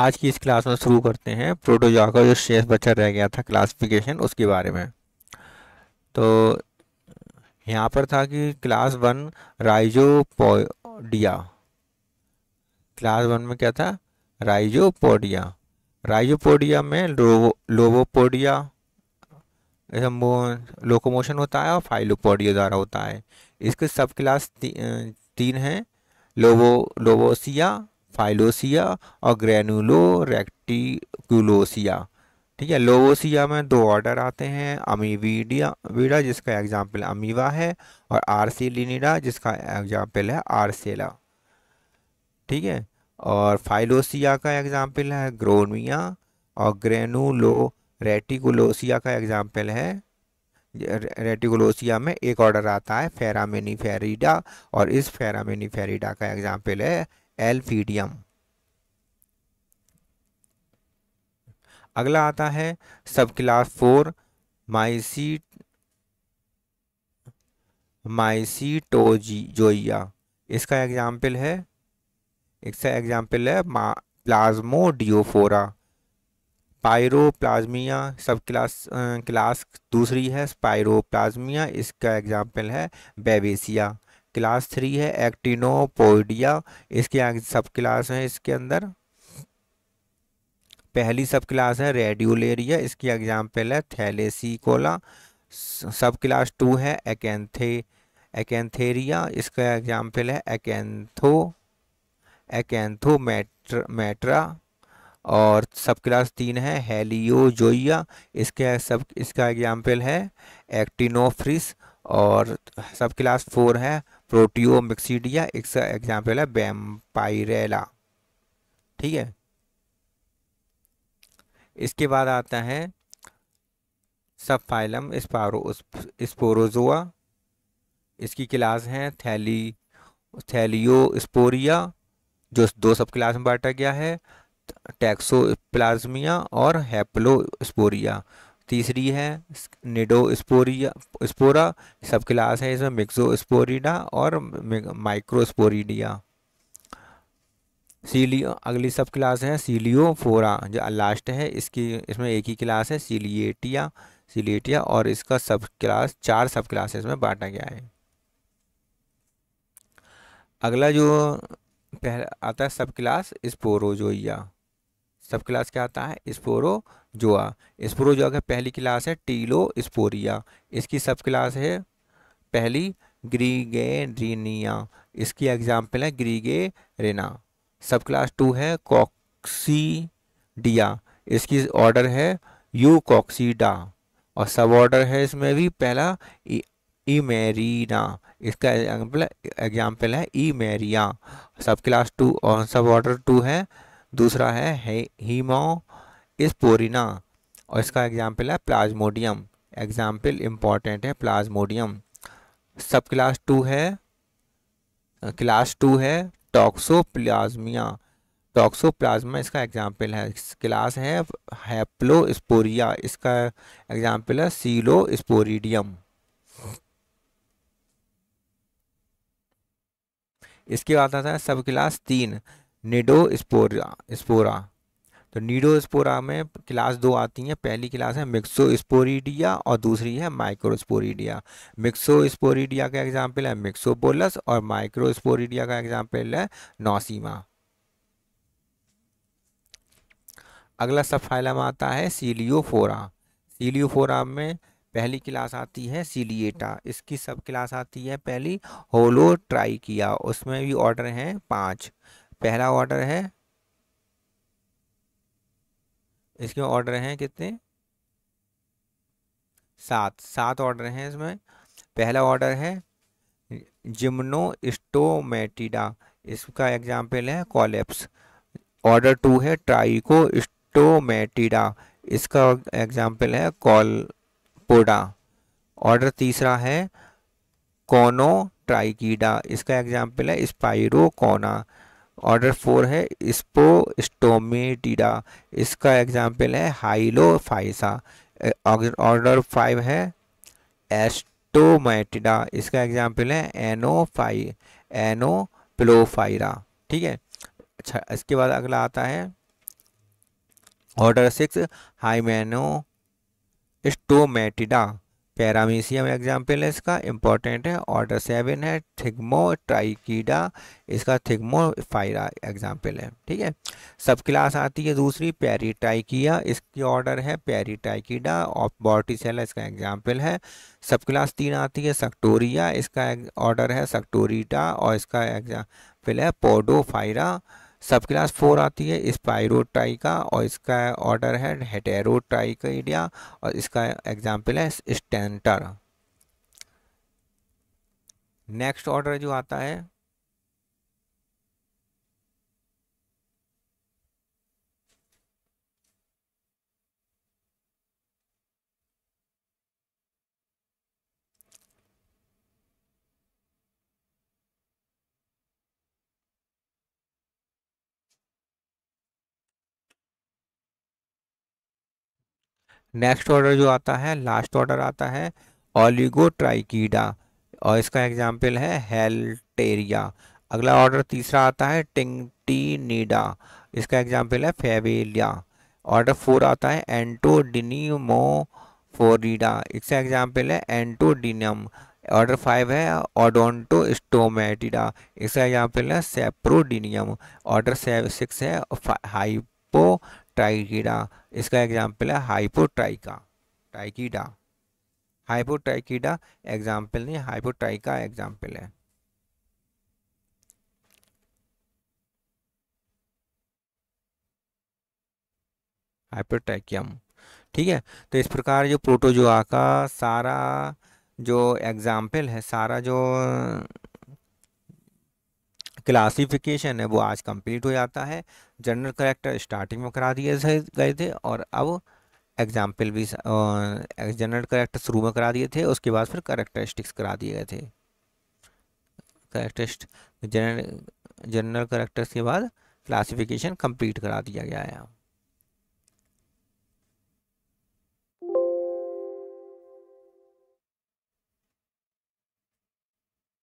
आज की इस क्लास में शुरू करते हैं प्रोटोजोआ का जो शेष बचा रह गया था क्लासिफिकेशन उसके बारे में तो यहाँ पर था कि class one Rhizopodia class one में क्या था राइजोपोडिया राइजोपोडिया में लोवो लोवोपोडिया लोकोमोशन होता है और फाइलोपोडिया द्वारा होता है इसके सब क्लास ती, तीन हैं लोवो लोवोसिया फाइलोसिया और ग्रेनुलो रेक्टिकुलोसिया ठीक है लोवोसिया में दो ऑर्डर आते हैं अमीवीडिया वीडा जिसका एग्जाम्पल अमीवा है और आरसीलिनिडा जिसका एग्जाम्पल है आरसेला ठीक है और फाइलोसिया का एग्जाम्पल है ग्रोनिया और ग्रेनुलो रेटिकुलोसिया का एग्जाम्पल है रेटिकुलोसिया में एक ऑर्डर आता है फेरामिनी फेरिडा और इस फेरामिनी फेरिडा का एग्जाम्पल है एल्फीडियम अगला आता है सब क्लास फोर माइसी माइसीटोजोइया इसका एग्जाम्पल है इसका एग्जाम्पल है प्लाज्मोडियोफोरा पायरोप्लाज्मिया सब क्लास क्लास दूसरी है स्पायरोप्लाज्मिया इसका एग्जाम्पल है बेबेसिया क्लास थ्री है एक्टिनोपोइडिया इसके आगे सब क्लास है इसके अंदर पहली सब क्लास है रेडियोलेरिया इसकी एग्जाम्पल है थैलेसिकोला सब क्लास टू है एकेंथे एकेंथेरिया इसका एग्जाम्पल है एकेंथो एकेंथो मैट्र मैट्रा और सब क्लास तीन है हेलियोजोइया इसके सब इसका एग्जाम्पल है एक्टिनोफ्रिस और सब क्लास फोर है प्रोटियो मिक्सीडिया एक एग्जाम्पल है वेम्पायरेला ठीक है इसके बाद आता है सब फाइलम स्पारो स्पोरोजोआ इसकी क्लास है थैली थैलियो स्पोरिया जो दो सब क्लास में बांटा गया है टैक्सो प्लाज्मिया और स्पोरिया तीसरी है निडो स्पोरिया स्पोरा सब क्लास है इसमें मिक्सो स्पोरिडा और माइक्रोस्पोरिडिया सीलियो अगली सब क्लास है सीलियो फोरा जो लास्ट है इसकी इसमें एक ही क्लास है सीलिएटिया सीलिएटिया और इसका सब क्लास चार सब क्लासेस में बांटा गया है अगला जो पहला आता है सब क्लास स्पोरोजोइया सब क्लास क्या आता है स्पोरोजोआ स्पोरोजोआ का पहली क्लास है टीलो स्पोरिया इसकी सब क्लास है पहली ग्रीगेरिनिया इसकी एग्जाम्पल है ग्रीगेरेना सब क्लास टू है कॉक्सीडिया इसकी ऑर्डर है यू कॉक्सीडा और सब ऑर्डर है इसमें भी पहला इमेरीना इसका एग्जाम्पल एग्जाम्पल है इमेरिया सब क्लास टू और सब ऑर्डर टू है दूसरा है हीमो और इसका एग्जाम्पल है प्लाज्मोडियम एग्जाम्पल इम्पॉर्टेंट है प्लाज्मोडियम सब क्लास टू है क्लास टू है टॉक्सोप्लाज्मिया टॉक्सोप्लाज्मा इसका एग्जाम्पल है क्लास है हैप्लोस्पोरिया इसका एग्जाम्पल है सीलोस्पोरिडियम इसके बाद आता है सब क्लास तीन निडो स्पोरा स्पोरा तो नीडो स्पोरा में क्लास दो आती हैं पहली क्लास है मिक्सो स्पोरीडिया और दूसरी है माइक्रोस्पोरीडिया मिक्सो स्पोरीडिया का एग्जाम्पल है मिक्सोपोलस और माइक्रोस्पोरीडिया का एग्जाम्पल है नौसीमा अगला सब फाइलम आता है सीलियोफोरा सीलियोफोरा में पहली क्लास आती है सीलिएटा इसकी सब क्लास आती है पहली होलो ट्राई किया उसमें भी ऑर्डर हैं पाँच पहला ऑर्डर है इसके ऑर्डर हैं कितने सात सात ऑर्डर हैं इसमें पहला ऑर्डर है जिम्नोस्टोमेटिडा इसका एग्जाम्पल है कॉलेप्स ऑर्डर टू है ट्राइको स्टोमेटिडा इसका एग्जाम्पल है कॉलपोडा ऑर्डर तीसरा है कोनो ट्राइकीडा इसका एग्जाम्पल है स्पायरोकोना ऑर्डर फोर है स्पोस्टोमेटिडा इसका एग्जाम्पल है हाइलोफाइसा ऑर्डर फाइव है एस्टोमेटिडा इसका एग्जाम्पल है एनोफाई एनोप्लोफाइरा ठीक है अच्छा इसके बाद अगला आता है order six Hymenostomatida Paramecium example है इसका इम्पोर्टेंट है ऑर्डर सेवन है थिग्मो ट्राइकीडा इसका थिग्मो फायरा एग्जाम्पल है ठीक है सब क्लास आती है दूसरी पेरीटाइकिया इसकी ऑर्डर है पेरीटाइकीडा ऑफ बॉर्टिसेल इसका एग्जाम्पल है सब क्लास तीन आती है सक्टोरिया इसका ऑर्डर है सक्टोरिटा और इसका एग्जाम्पल है पोडोफायरा सब क्लास फोर आती है स्पायरोटाइका और इसका ऑर्डर है हेटेरोटाइकाइडिया और इसका एग्जाम्पल है स्टेंटर नेक्स्ट ऑर्डर जो आता है नेक्स्ट ऑर्डर जो आता है लास्ट ऑर्डर आता है ट्राइकीडा और इसका एग्जाम्पल है हेल्टेरिया अगला ऑर्डर तीसरा आता है टिंगटीनीडा इसका एग्जाम्पल है फेवेलिया ऑर्डर फोर आता है एंटोडिनीमोफोरिडा इसका एग्जाम्पल है एंटोडिनियम ऑर्डर फाइव है स्टोमेटिडा इसका एग्जाम्पल है सेप्रोडिनियम ऑर्डर सिक्स है हाइप हाइपोट्राइकीडा इसका एग्जाम्पल है हाइपोट्राइका ट्राइकीडा हाइपोट्राइकीडा एग्जाम्पल नहीं हाइपोट्राइका एग्जाम्पल है हाइपोट्राइकियम ठीक है तो इस प्रकार जो प्रोटोजोआ का सारा जो एग्जाम्पल है सारा जो क्लासिफिकेशन है वो आज कंप्लीट हो जाता है जनरल करेक्टर स्टार्टिंग में करा दिए गए थे और अब एग्जाम्पल भी जनरल करेक्टर शुरू में करा दिए थे उसके बाद फिर करेक्टरिस्टिक्स करा दिए गए थे करेक्टरिस्ट जनरल जनरल करेक्टर्स के बाद क्लासिफिकेशन कंप्लीट करा दिया गया है